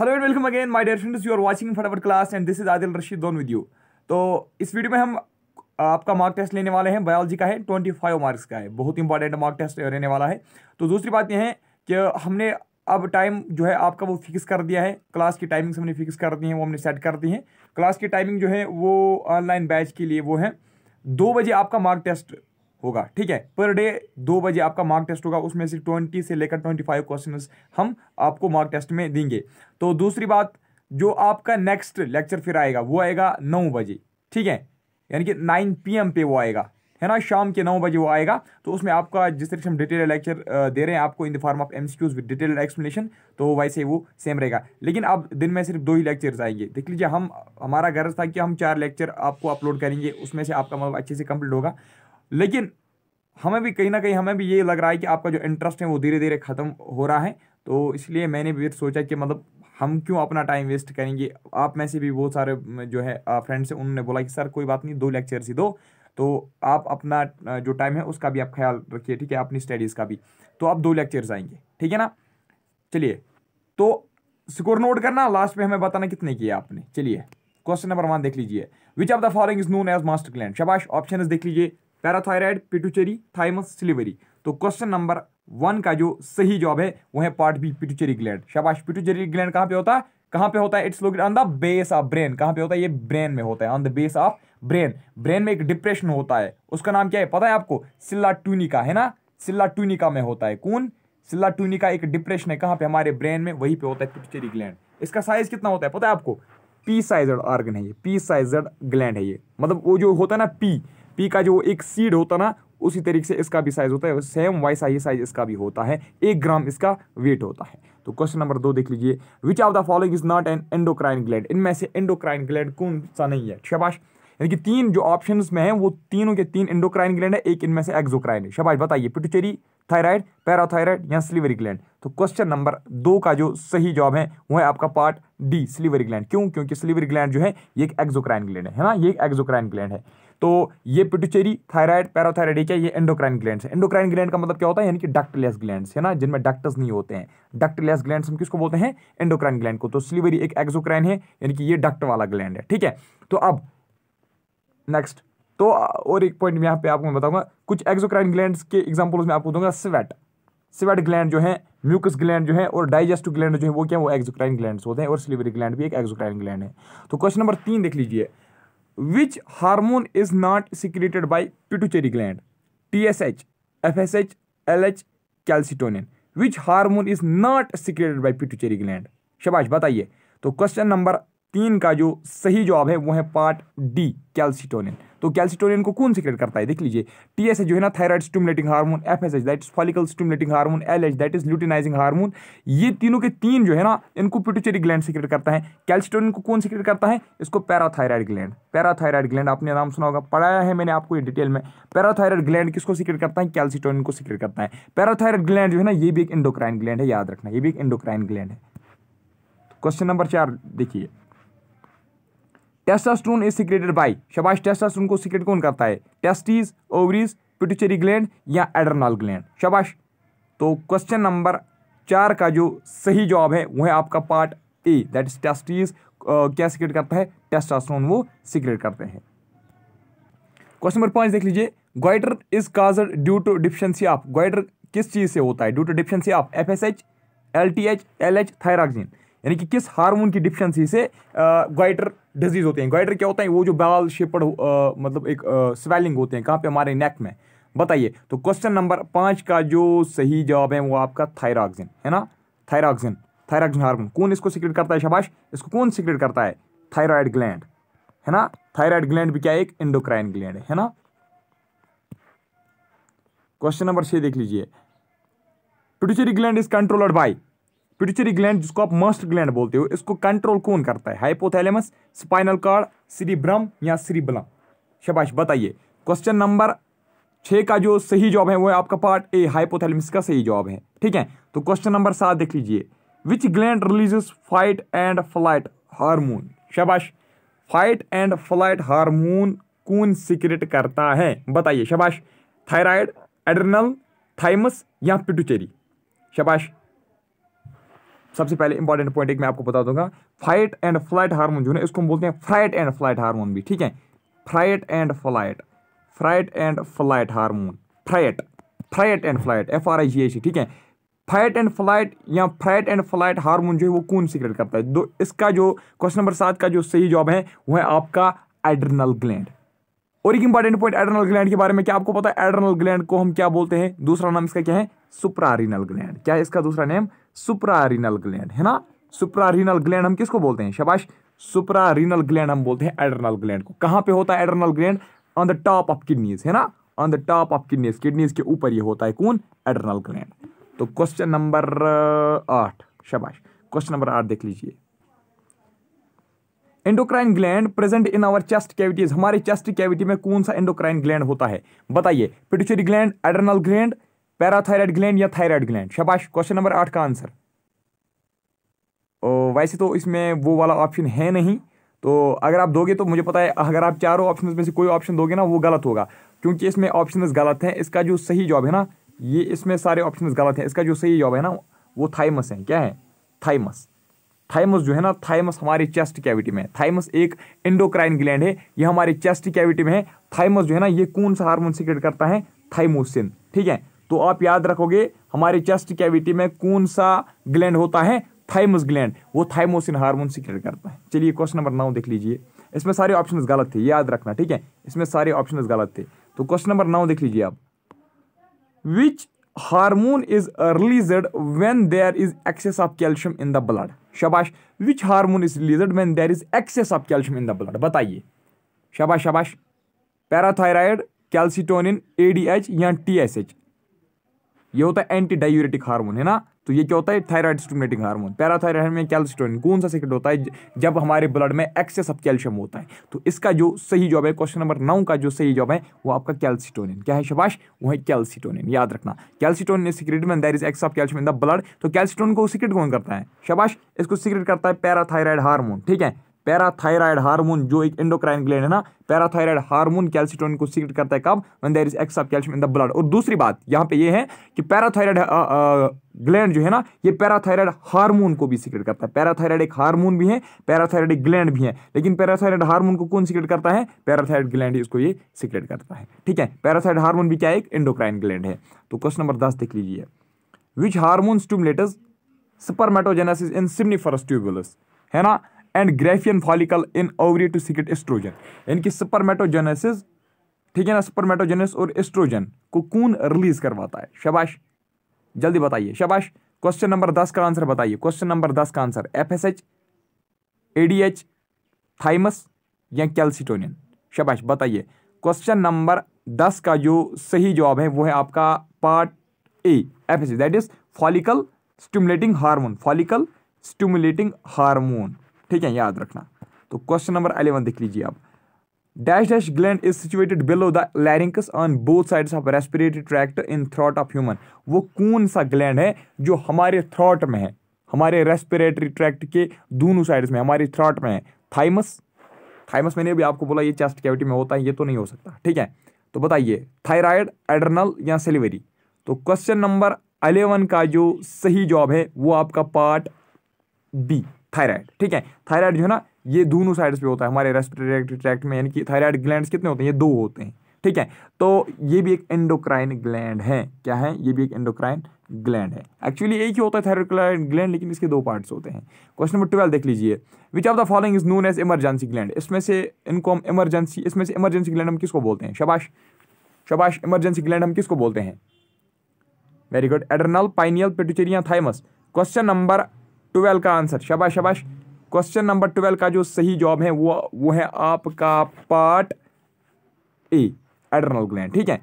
hello and welcome again my dear friends you are watching फटाफट class and this is Adil Rashid दोन with you तो इस video में हम आपका मार्क टेस्ट लेने वाले हैं बायोलॉजी का है ट्वेंटी फाइव मार्क्स का है बहुत इंपॉर्टेंट मार्क टेस्ट रहने वाला है तो दूसरी बात यह है कि हमने अब टाइम जो है आपका वो फिक्स कर दिया है क्लास की टाइमिंग्स हमने फिक्स कर दी हैं वो हमने सेट कर दी हैं क्लास की टाइमिंग जो है वो ऑनलाइन बैच के लिए वो है दो बजे आपका मार्क टेस्ट होगा ठीक है पर डे दो बजे आपका मार्क टेस्ट होगा उसमें से ट्वेंटी से लेकर ट्वेंटी फाइव क्वेश्चन हम आपको मार्क टेस्ट में देंगे तो दूसरी बात जो आपका नेक्स्ट लेक्चर फिर आएगा वो आएगा नौ बजे ठीक है यानी कि नाइन पी पे वो आएगा है ना शाम के नौ बजे वो आएगा तो उसमें आपका जिस तरीके से हम डिटेल लेक्चर दे रहे हैं आपको in the form of MCQs with detail explanation तो वैसे वो सेम रहेगा लेकिन अब दिन में सिर्फ दो ही लेक्चर्स आएंगे देख लीजिए हम हमारा गरज था कि हम चार लेक्चर आपको अपलोड करेंगे उसमें से आपका मतलब अच्छे से कंप्लीट होगा लेकिन हमें भी कहीं ना कहीं हमें भी ये लग रहा है कि आपका जो इंटरेस्ट है वो धीरे धीरे ख़त्म हो रहा है तो इसलिए मैंने भी सोचा कि मतलब हम क्यों अपना टाइम वेस्ट करेंगे आप में से भी बहुत सारे जो है फ्रेंड्स हैं उन्होंने बोला कि सर कोई बात नहीं दो लेक्चर ही दो तो आप अपना जो टाइम है उसका भी आप ख्याल रखिए ठीक है अपनी स्टडीज़ का भी तो आप दो लेक्चर्स आएंगे ठीक है ना चलिए तो स्कोर नोट करना लास्ट में हमें बताना कितने किए आपने चलिए क्वेश्चन नंबर वन देख लीजिए which of the following is known as master plan शबाश ऑप्शन देख लीजिए पैराथायराइड पिटूचेरी थाइमस सिलीवरी तो क्वेश्चन नंबर वन का जो सही जॉब है वह है पार्ट बी पिटूचेरी ग्लैंड शाबाश पिटूचेरी ग्लैंड कहाँ पे होता है कहाँ पे होता है it's locate on the base of brain कहाँ पे होता है ये ब्रेन में होता है on the base of brain brain में एक डिप्रेशन होता है उसका नाम क्या है पता है आपको सिल्ला टूनिका है ना सिल्ला टूनिका में होता है कौन सिल्ला टूनिका एक डिप्रेशन है कहाँ पे हमारे ब्रेन में वहीं पे होता है पिटूचेरी ग्लैंड इसका साइज कितना होता है पता है आपको पी साइज ऑर्गन है ये पी साइज ग्लैंड है ये मतलब वो जो होता है ना पी पी का जो एक सीड होता ना उसी तरीके से इसका भी साइज होता है सेम वैसा ही साइज इसका भी होता है एक ग्राम इसका वेट होता है तो क्वेश्चन नंबर दो देख लीजिए which of the following is not an endocrine gland इनमें से एंडोक्राइन ग्लैंड कौन सा नहीं है शबाश यानी कि तीन जो ऑप्शन में है वो तीनों के तीन इंडोक्राइन ग्लैंड है एक इनमें से एक्जोक्राइन है शबाश बताइए पिटुचेरी थायराइड पैराथायराइड या स्लीवरी ग्लैंड तो क्वेश्चन नंबर दो का जो सही जवाब है वो है आपका पार्ट डी स्लीवरी ग्लैंड क्यों क्योंकि स्लीवरी ग्लैंड जो है ये एक एक्जोक्राइन ग्लैंड है ना ये एक एक्जोक्राइन ग्लैंड है तो ये पिटुचेरी थायराइड पैराथायराइड क्या ये एंडोक्राइन ग्लैंड है एंडोक्राइन ग्लैंड का मतलब क्या होता है यानी कि डक्टलेस ग्लैंड है ना जिनमें डक्टस नहीं होते हैं डक्टलेस ग्लैंड हम किसको बोलते हैं एंडोक्राइन ग्लैंड को तो स्लीवरी एक एक्जोक्राइन है यानी कि ये डक्ट वाला ग्लैंड है ठीक है तो अब नेक्स्ट तो और एक पॉइंट यहाँ पे आपको मैं बताऊंगा कुछ एक्जोक्राइन ग्लैंड के एग्जाम्पल्स में आपको दूंगा स्वेट स्वेट ग्लैंड जो है म्यूकस ग्लैंड जो है और डाइजेस्टिव ग्लैंड जो है वो क्या वो एक्जोक्राइन ग्लैंड होते हैं और स्लीवरी ग्लैंड भी एक एक्जोक्राइन ग्लैंड है तो क्वेश्चन नंबर तीन देख लीजिए which hormone is not secreted by pituitary gland T S H F S H L H calcitonin which hormone is not secreted by pituitary gland शबाश बताइए तो क्वेश्चन नंबर तीन का जो सही जवाब है वो है पार्ट डी कैल्सिटोनिन तो कैल्सिटोरियन को कौन सिक्रेट करता है देख लीजिए टी एस जो है ना thyroid stimulating hormone F S H that is follicle stimulating hormone L H that is luteinizing hormone ये तीनों के तीन जो है ना इनको पिटुचरी ग्लैंड सिक्रेट करता है कैल्सिटोरियन को कौन सिक्रेट करता है इसको पैराथायराइड ग्लैंड पैराथायराइड ग्लैंड आपने नाम सुना होगा पढ़ाया है मैंने आपको ये डिटेल में पैराथायराइड ग्लैंड किसको सिक्रेट करता है कैल्सिटोरियन को सिक्रेट करता है पैराथायराइड ग्लैंड जो है ना ये भी एक इंडोक्राइन ग्लैंड है याद रखना ये भी एक इंडोक्राइन ग्लैंड है क्वेश्चन नंबर चार देखिए टेस्टास्ट्रोन इज सिक्रेटेड बाई शबाश टेस्टास्ट्रोन को सिक्रेट कौन करता है टेस्टीज ओवरीज पिटुचरी ग्लैंड या एडरनल ग्लैंड शबाश तो क्वेश्चन नंबर चार का जो सही जवाब है वह है आपका part A that is testes क्या सिक्रेट करता है टेस्टास्ट्रोन वो सिक्रेट करते हैं क्वेश्चन नंबर पाँच देख लीजिए goitre is cause due to deficiency of goitre किस चीज़ से होता है due to deficiency of F S H L T H L H thyroxine यानी कि किस हार्मोन की डिफिशेंसी से ग्वाइटर डिजीज होते हैं ग्वाइटर क्या होता है वो जो बाल शेपड मतलब एक स्वेलिंग होते हैं कहाँ पे हमारे नेक में बताइए तो क्वेश्चन नंबर पाँच का जो सही जवाब है वो आपका थायराक्सिन है ना थायराक्सिन थायराक्सिन हार्मोन कौन इसको सिक्रेट करता है शबाश इसको कौन सिक्रेट करता है थायराइड ग्लैंड है ना थायराइड ग्लैंड भी क्या है एक इंडोक्राइन ग्लैंड है ना क्वेश्चन नंबर छः देख लीजिए pituitary gland is controlled by pituitary gland जिसको आप मास्टर ग्लैंड बोलते हो इसको कंट्रोल कौन करता है हाइपोथैलेमस स्पाइनल श्री ब्रह्म या श्री ब्लम शबाश बताइए क्वेश्चन नंबर छः का जो सही जवाब है वो है आपका पार्ट ए हाइपोथैलेमस का सही जवाब है ठीक है तो क्वेश्चन नंबर सात देख लीजिए which gland release fight and flight hormone शबाश फाइट एंड फ्लाइट हारमोन कौन सिक्रेट करता है बताइए शबाश थायराइड एडरनल थाइमस या पिटुचेरी शबाश सबसे पहले इंपॉर्टेंट पॉइंट एक मैं आपको बता दूंगा फाइट एंड फ्लाइट हार्मोन जो है इसको हम बोलते हैं फ्राइट एंड फ्लाइट हार्मोन भी ठीक है fright and flight fright and flight hormone fright fright and flight F R I G H ठीक है फाइट एंड फ्लाइट या फ्राइट एंड फ्लाइट हार्मोन जो है वो कौन सीक्रेट करता है दो इसका जो क्वेश्चन नंबर सात का जो सही जॉब है वो है आपका एड्रनल ग्लैंड और एक इंपॉर्टेंट पॉइंट एड्रनल ग्लैंड के बारे में क्या आपको पता है एड्रनल ग्लैंड को हम क्या बोलते हैं दूसरा नाम इसका क्या है सुप्रारिनल ग्लैंड क्या है इसका दूसरा नेम सुप्रारिनल ग्लैंड है ना सुप्रारिनल ग्लैंड हम किसको बोलते हैं शबाश सुप्रारिनल ग्लैंड हम बोलते हैं एडरनल ग्लैंड को कहाँ पे होता है adrenal gland on the top of kidneys है ना on the top of kidneys kidneys के ऊपर ये होता है कौन एडरनल ग्लैंड तो क्वेश्चन नंबर आठ शबाश क्वेश्चन नंबर आठ देख लीजिए endocrine gland present in our chest cavities हमारे चेस्ट कैविटी में कौन सा एंडोक्राइन ग्लैंड होता है बताइए pituitary gland adrenal gland parathyroid gland या थायराइड ग्लैंड शबाश क्वेश्चन नंबर आठ का आंसर वैसे तो इसमें वो वाला ऑप्शन है नहीं तो अगर आप दोगे तो मुझे पता है अगर आप चारों ऑप्शन में से कोई ऑप्शन दोगे ना वो गलत होगा क्योंकि इसमें ऑप्शन गलत हैं इसका जो सही जॉब है ना ये इसमें सारे ऑप्शन गलत हैं इसका जो सही जॉब है ना वो थाइमस है क्या है थाइमस थाइमस जो है ना थाइमस हमारे चेस्ट कैविटी में है थाइमस एक इंडोक्राइन ग्लैंड है ये हमारे चेस्ट कैविटी में है थाइमस जो है ना ये कौन सा हार्मोन सिक्रेट करता है थाइमोसिन ठीक है तो आप याद रखोगे हमारे चेस्ट कैविटी में कौन सा ग्लैंड होता है थाइमस ग्लैंड वो थाइमोसिन हार्मोन सिक्रेट करता है चलिए क्वेश्चन नंबर नौ देख लीजिए इसमें सारे ऑप्शन गलत थे याद रखना ठीक है इसमें सारे ऑप्शन गलत थे तो क्वेश्चन नंबर नौ देख लीजिए आप which hormone is released when there is excess of calcium in the blood शबाश which hormone is released when there is excess of calcium in the blood बताइए शबाश शबाश parathyroid calcitonin A D H या T S H ये होता है anti diuretic hormone है ना तो ये क्या होता है थायराइड स्टिमुलेटिंग हार्मोन पैराथायराइड में कैल्शियम कौन सा सेक्रेट होता है जब हमारे ब्लड में एक्सेस ऑफ कैल्शियम होता है तो इसका जो सही जॉब है क्वेश्चन नंबर नौ का जो सही जॉब है वो आपका कैल्सिटोनिन क्या है शबाश वो है कैल्सिटोनिन याद रखना कैल्सिटोनिन इज सिक्रेट में there is excess of calcium in the blood तो कैल्सिटोन को सिक्रेट कौन करता है शबाश इसको सिक्रेट करता है पैराथायराइड हार्मोन ठीक है पैराथायराइड हार्मोन जो एक इंडोक्राइन ग्लैंड है ना पैराथायराइड हार्मोन कैल्सिटोन को सीक्रेट करता है कब when there is excess of calcium in the blood और दूसरी बात यहाँ पे ये है कि पैराथायराइड ग्लैंड जो है ना ये पैराथायराइड हार्मोन को भी सीक्रेट करता है पैराथायराइड एक हार्मोन भी है पैराथायराइड ग्लैंड भी है लेकिन पैराथायराइड हार्मोन को कौन सीक्रेट करता है पैराथायराइड ग्लैंड इसको ये सीक्रेट करता है ठीक है पैराथायराइड हार्मोन भी क्या है एक इंडोक्राइन ग्लैंड है तो क्वेश्चन नंबर दस देख लीजिए which hormone stimulates spermatogenesis in seminiferous tubules है ना and graafian follicle in ovary to secrete estrogen यानी कि सुपरमेटोजेनेसिस ठीक है ना सुपरमेटोजेनेस और एस्ट्रोजन को कौन रिलीज करवाता है शबाश जल्दी बताइए शबाश क्वेश्चन नंबर दस का आंसर बताइए क्वेश्चन नंबर दस का answer F S H A D H thymus या कैल्सिटोनियन शबाश बताइए क्वेश्चन नंबर दस का जो सही जवाब है वो है आपका part A F S that is follicle stimulating hormone follicle stimulating hormone ठीक है याद रखना तो क्वेश्चन नंबर अलेवन देख लीजिए आप dash dash gland is situated below the larynx on both sides of respiratory tract in throat of human वो कौन सा ग्लैंड है जो हमारे थ्रॉट में है हमारे रेस्पिरेटरी ट्रैक्ट के दोनों साइड्स में हमारे थ्रॉट में है थाइमस थाइमस मैंने अभी आपको बोला ये चेस्ट कैविटी में होता है ये तो नहीं हो सकता ठीक है तो बताइए थायराइड एडरनल या सिलिवरी तो क्वेश्चन नंबर अलेवन का जो सही जॉब है वो आपका पार्ट बी थायराइड ठीक है थायराइड जो है ना ये दोनों साइड्स पे होता है हमारे रेस्पिरेटरी ट्रैक्ट में यानी कि थायराइड ग्लैंड कितने होते हैं ये दो होते हैं ठीक है तो ये भी एक एंडोक्राइन ग्लैंड है क्या है ये भी एक एंडोक्राइन ग्लैंड है एक्चुअली एक ही होता है थायरोक्राइन ग्लैंड लेकिन इसके दो पार्ट्स होते हैं क्वेश्चन नंबर ट्वेल्व देख लीजिए which of the following is known as emergency gland इसमें से इनको हम इमरजेंसी इसमें से इमरजेंसी ग्लैंड हम किसको बोलते हैं शबाश शबाश इमरजेंसी ग्लैंड हम किसको बोलते हैं very good adrenal pineal pituitary thymus question number twelve का आंसर शबाश शबाश क्वेश्चन नंबर ट्वेल्व का जो सही जॉब है वो वो है आपका पार्ट ए एडरनल ग्लैंड ठीक है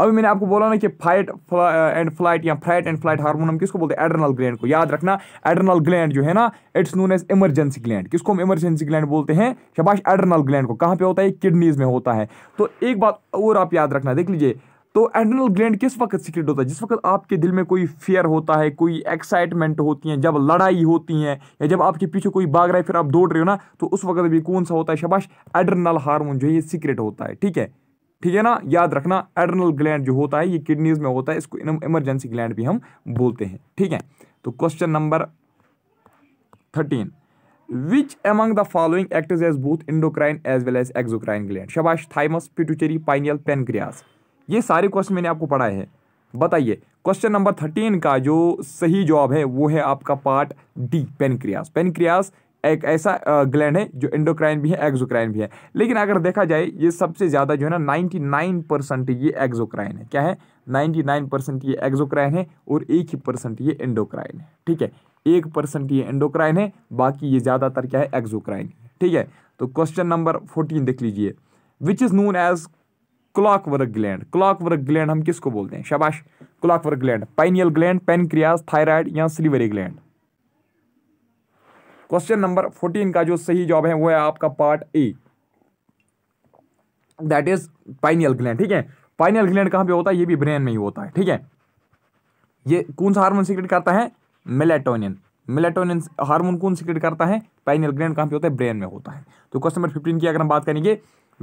अभी मैंने आपको बोला ना कि फाइट एंड फ्लाइट या फ्राइट एंड फ्लाइट हार्मोन हम किसको बोलते हैं एडरनल ग्लैंड को याद रखना एडरनल ग्लैंड जो है ना it's known as emergency gland किसको हम इमरजेंसी ग्लैंड बोलते हैं शबाश एडरनल ग्लैंड को कहाँ पे होता है किडनीज में होता है तो एक बात और आप याद रखना देख लीजिए तो एड्रनल ग्लैंड किस वक्त सीक्रेट होता है जिस वक्त आपके दिल में कोई फियर होता है कोई एक्साइटमेंट होती है जब लड़ाई होती है या जब आपके पीछे कोई भाग रहा है फिर आप दौड़ रहे हो ना तो उस वक्त भी कौन सा होता है शबाश एड्रनल हारमोन जो है ये सीक्रेट होता है ठीक है ठीक है ना याद रखना एड्रनल ग्लैंड जो होता है ये किडनीज में होता है इसको इमरजेंसी ग्लैंड भी हम बोलते हैं ठीक है तो question number thirteen which among the following act as both endocrine as well as exocrine gland शबाश थाइमस पिटुचेरी पाइनियल पेनक्रियास ये सारे क्वेश्चन मैंने आपको पढ़ाए हैं बताइए क्वेश्चन नंबर थर्टीन का जो सही जवाब है वो है आपका पार्ट डी पेनक्रियास पेनक्रियास एक ऐसा ग्लैंड है जो इंडोक्राइन भी है एक्जोक्राइन भी है लेकिन अगर देखा जाए ये सबसे ज़्यादा जो है ना 99 परसेंट ये एक्जोक्राइन है क्या है 99 परसेंट ये एक्जोक्राइन है और एक ही परसेंट ये इंडोक्राइन है ठीक है एक परसेंट ये इंडोक्राइन है बाकी ये ज़्यादातर क्या है एक्जोक्राइन ठीक है तो क्वेश्चन नंबर फोर्टीन देख लीजिए which is known as clockwork gland clockwork gland हम किसको बोलते हैं शबाश clockwork gland pineal gland pancreas thyroid या salivary gland question number fourteen का जो सही जवाब है वो है आपका part A that is pineal gland ठीक है पाइनियल ग्लैंड कहां पे होता है ये भी ब्रेन में ही होता है ठीक है ये कौन सा हार्मोन सीक्रेट करता है मेलेटोनिन मेलेटोनिन हार्मोन कौन सीक्रेट करता है पाइनियल ग्लैंड कहां पे होता है ब्रेन में होता है तो क्वेश्चन नंबर फिफ्टीन की अगर हम बात करेंगे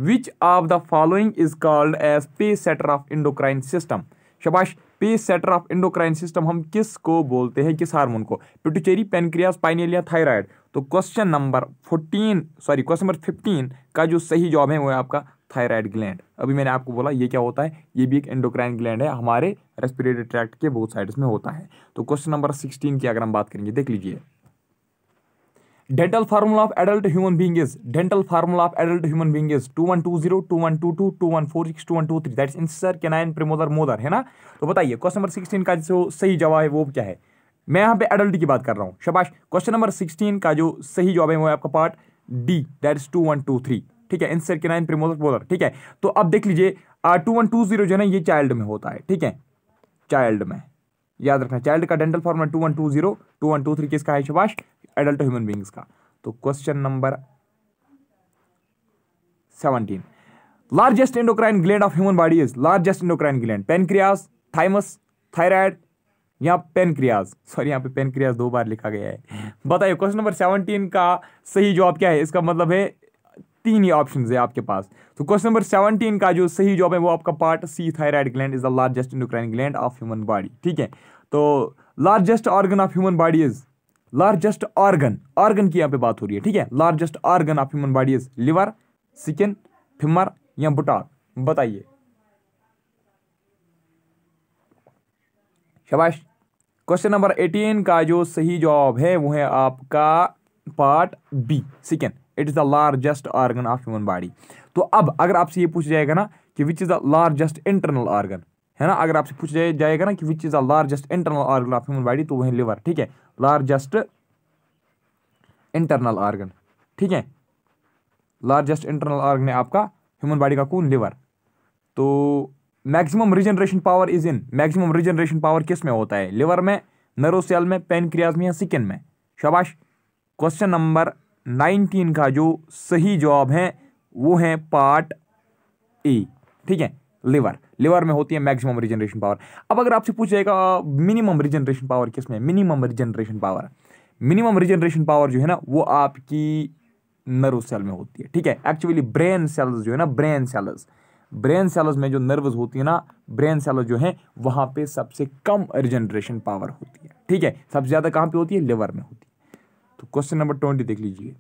which of the following is called as pacesetter of endocrine system शबाश pacesetter of endocrine system हम किस को बोलते हैं किस हार्मोन को पिटुचेरी पेनक्रियास पाइनेलिया थायराइड तो question number fourteen sorry question number fifteen का जो सही जॉब है वो है आपका थायराइड ग्लैंड अभी मैंने आपको बोला ये क्या होता है ये भी एक एंडोक्राइन ग्लैंड है हमारे रेस्पिरेटरी ट्रैक्ट के बहुत साइड्स में होता है तो क्वेश्चन नंबर सिक्सटीन की अगर हम बात करेंगे देख लीजिए dental formula of adult human being is dental formula two two two being is 2120 2122 2146 2123 that is answer canine premolar molar है ना तो बताइए क्वेश्चन नंबर सिक्सटीन का जो सही जवाब है वो क्या है मैं यहाँ पे एडल्ट की बात कर रहा हूँ शबाश क्वेश्चन नंबर सिक्सटीन का जो सही जवाब है वो है आपका part D that is three ठीक है आंसर केनाइन प्रमोदर मोदर ठीक है तो अब देख लीजिए टू वन टू जीरो जो है ना ये चाइल्ड में होता है ठीक है चाइल्ड में याद रखना चाइल्ड का dental form two one two zero two one two three किसका है शबाश एडल्ट ह्यूमन बींग्स का तो question number seventeen largest endocrine gland of human body is largest endocrine gland pancreas thymus thyroid या पेनक्रियाज सॉरी यहाँ पे pancreas दो बार लिखा गया है बताइए क्वेश्चन नंबर सेवनटीन का सही जवाब क्या है इसका मतलब है तीन ही ऑप्शन है आपके पास तो क्वेश्चन नंबर सेवनटीन का जो सही जॉब है वो आपका part C thyroid gland is the largest endocrine gland of human body ठीक है तो largest organ of human body is largest organ organ की यहाँ पे बात हो रही है ठीक है largest organ of human body is liver skin femur या बुटार बताइए शबाश क्वेश्चन नंबर एटीन का जो सही जवाब है वो है आपका part B skin it is the largest organ of human body तो अब अगर आपसे ये पूछा जाएगा ना कि which is the largest internal organ है ना अगर आपसे पूछ जाए जाएगा ना कि which is a largest internal organ of human body तो वही लिवर ठीक है लार्जेस्ट इंटरनल ऑर्गन ठीक है लार्जेस्ट इंटरनल ऑर्गन है आपका ह्यूमन बॉडी का कौन लिवर तो maximum regeneration power is in maximum regeneration power किस में होता है लिवर में नर्व सेल में पेनक्रियाज में या सिकन में शाबाश क्वेश्चन नंबर नाइनटीन का जो सही जवाब है वो है पार्ट ए ठीक है लिवर लिवर में होती है मैक्सिमम रिजनरेशन पावर अब अगर आपसे पूछ जाएगा मिनिमम रिजनरेशन पावर किस में minimum regeneration power minimum regeneration power जो है ना वो आपकी नर्व सेल में होती है ठीक है एक्चुअली ब्रेन सेल्स जो है ना ब्रेन सेल्स ब्रेन सेल्स में जो नर्वस होती है ना ब्रेन सेल्स जो हैं वहाँ पे सबसे कम रिजनरेशन पावर होती है ठीक है सबसे ज़्यादा कहाँ पे होती है लिवर में होती है तो क्वेश्चन नंबर ट्वेंटी देख लीजिए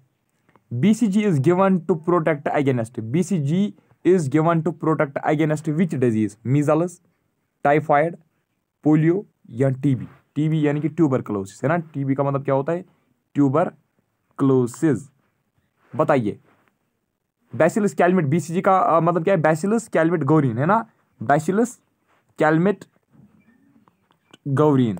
B C G is given to protect against B C G is given to protect against which disease measles typhoid polio या टीबी टीबी यानी कि ट्यूबरक्लोसिस है ना बी का मतलब क्या होता है ट्यूबर क्लोसिस बताइए बैसिलस कैलमेट बीसीजी का आ, मतलब क्या है बैसिलस कैलमेट गौरीन है ना bacillus Calmette Guerin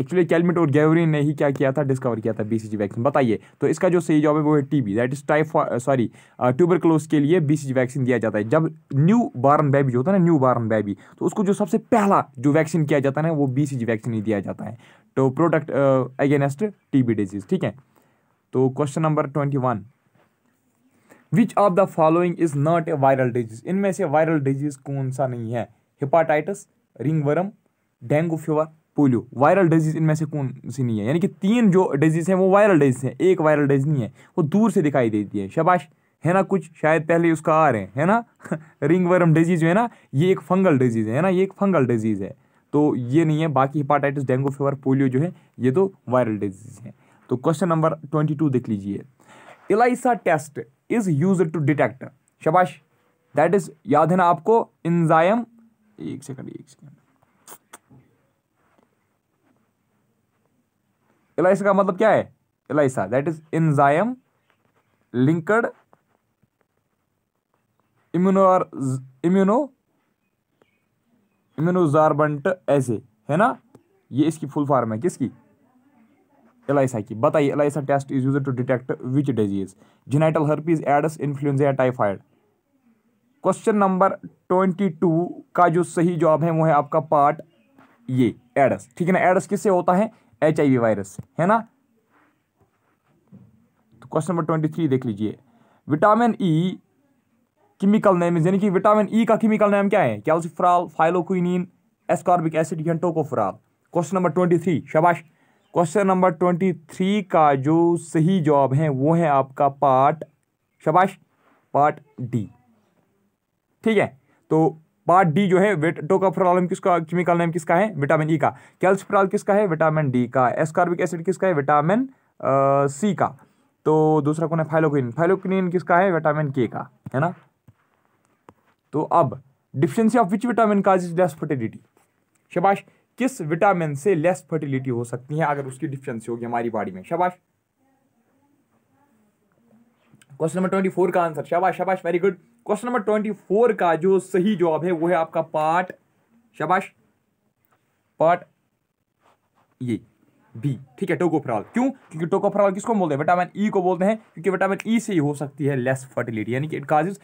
actually Calmette और गैवरिन ने ही क्या किया था डिस्कवर किया था बीसीजी वैक्सीन बताइए तो इसका जो सही जवाब है वो है TB that is type sorry tuberculosis के लिए बीसीजी वैक्सीन दिया जाता है जब न्यू बार्न बेबी होता है ना न्यू बार्न बेबी तो उसको जो सबसे पहला जो वैक्सीन किया जाता है ना वो बीसीजी वैक्सीन ही दिया जाता है तो प्रोडक्ट अगेनेस्ट टीबी डिजीज ठीक है तो question number twenty one which of the following is not a viral disease इनमें से वायरल डिजीज कौन सा नहीं है hepatitis ringworm dengue fever polio viral disease इनमें से कौन सी नहीं है यानी कि तीन जो डिजीज़ हैं वो वायरल डिजीज़ हैं एक वायरल डिजीज़ नहीं है वो दूर से दिखाई देती है शबाश है ना कुछ शायद पहले उसका आ रहे हैं है ना रिंग वर्म डिजीज़ जो है ना ये एक फंगल डिजीज़ है ना ये एक फंगल डिजीज़ है तो ये नहीं है बाकी हिपाटाइटिस डेंगू फीवर पोलियो जो है ये तो वायरल डिजीज़ है तो क्वेश्चन नंबर ट्वेंटी टू देख लीजिए ELISA test is use to detect शबाश दैट इज़ याद है ना आपको इंजायम एक सेकंड एक सेकंड एलाइसा का मतलब क्या है ELISA that is enzyme linked immuno immuno immunosorbent ऐसे है ना ये इसकी फुल फॉर्म है किसकी एलाइसा की बताइए ELISA test is use to detect which disease genital herpes AIDS influenza typhoid question number twenty two का जो सही जवाब है वो है आपका पार्ट ये एडस ठीक है ना एडस किससे होता है एच आई वी वायरस है ना तो क्वेश्चन नंबर ट्वेंटी थ्री देख लीजिए विटामिन ई केमिकल नेम यानी कि विटामिन ई e का केमिकल नेम क्या है कैल्सिफ्राल फाइलोक्विनिन एस्कॉर्बिक एसिड फ्राल क्वेश्चन नंबर ट्वेंटी थ्री शबाश क्वेश्चन नंबर ट्वेंटी थ्री का जो सही जवाब है वो है आपका पार्ट शबाश पार्ट डी ठीक है तो पार्ट डी जो है टोकाफ्रालम किसका केमिकल नेम किसका है विटामिन ई e का कैल्सिफ्राल किसका है विटामिन डी का एस्कार्बिक एसिड किसका है विटामिन सी का तो दूसरा कौन है फाइलोकिन फाइलोकिन किसका है विटामिन के का है ना तो अब deficiency of which vitamin cause is less fertility शबाश किस विटामिन से लेस फर्टिलिटी हो सकती है अगर उसकी डिफिशियंसी होगी हमारी बॉडी में शबाश क्वेश्चन नंबर ट्वेंटी फोर का आंसर शबाश शबाश very good question number twenty four का जो सही जवाब है वो है आपका पार्ट शबाश पार्ट ये बी ठीक है टोकोफ्रॉल क्यों क्योंकि टोकोफ्रॉल किसको बोलते हैं विटामिन ई e को बोलते हैं क्योंकि विटामिन ई e से ही हो सकती है लेस फर्टिलिटी यानी कि it causes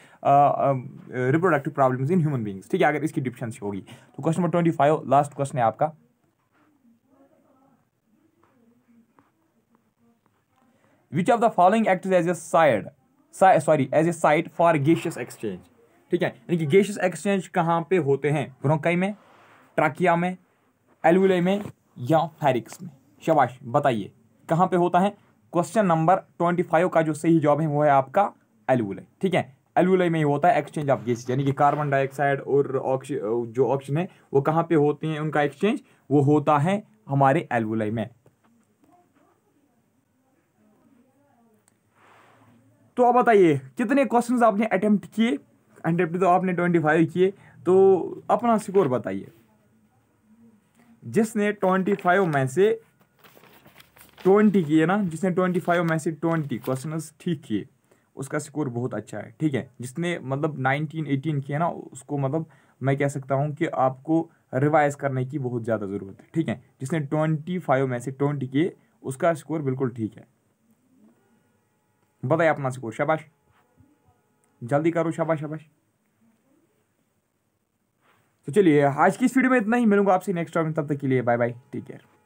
reproductive problems in human beings ठीक है अगर इसकी डिफिशेंसी होगी तो question number twenty five last question है आपका which of the following act as a side sorry as a site for gaseous exchange ठीक है यानी कि गेशियस एक्सचेंज कहाँ पे होते हैं ब्रोंकाई में ट्राकिया में एलवुल में या फैरिक्स में शबाश बताइए कहाँ पे होता है क्वेश्चन नंबर ट्वेंटी फाइव का जो सही जवाब है वो है आपका एलवुल ठीक है एलवुल में ही होता है एक्सचेंज ऑफ गेस यानी कि कार्बन डाइऑक्साइड और ऑक्सी जो ऑक्सीजन है वो कहाँ पे होते हैं उनका एक्सचेंज वो होता है हमारे एलवुल में तो आप बताइए कितने क्वेश्चन आपने अटैम्प्ट किए अटैम्प्ट तो आपने ट्वेंटी फाइव किए तो अपना स्कोर बताइए जिसने ट्वेंटी फाइव में से ट्वेंटी किए ना जिसने ट्वेंटी फाइव में से ट्वेंटी क्वेश्चन ठीक किए उसका स्कोर बहुत अच्छा है ठीक है जिसने मतलब नाइनटीन एटीन किए ना उसको मतलब मैं कह सकता हूँ कि आपको रिवाइज करने की बहुत ज़्यादा ज़रूरत है ठीक है जिसने ट्वेंटी फाइव में से ट्वेंटी किए उसका स्कोर बिल्कुल ठीक है बधाई अपना स्कोर शाबाश जल्दी करो शाबाश शाबाश तो चलिए आज की इस वीडियो में इतना ही मिलूंगा आपसे नेक्स्ट टाइम तब तक के लिए बाय बाय टेक केयर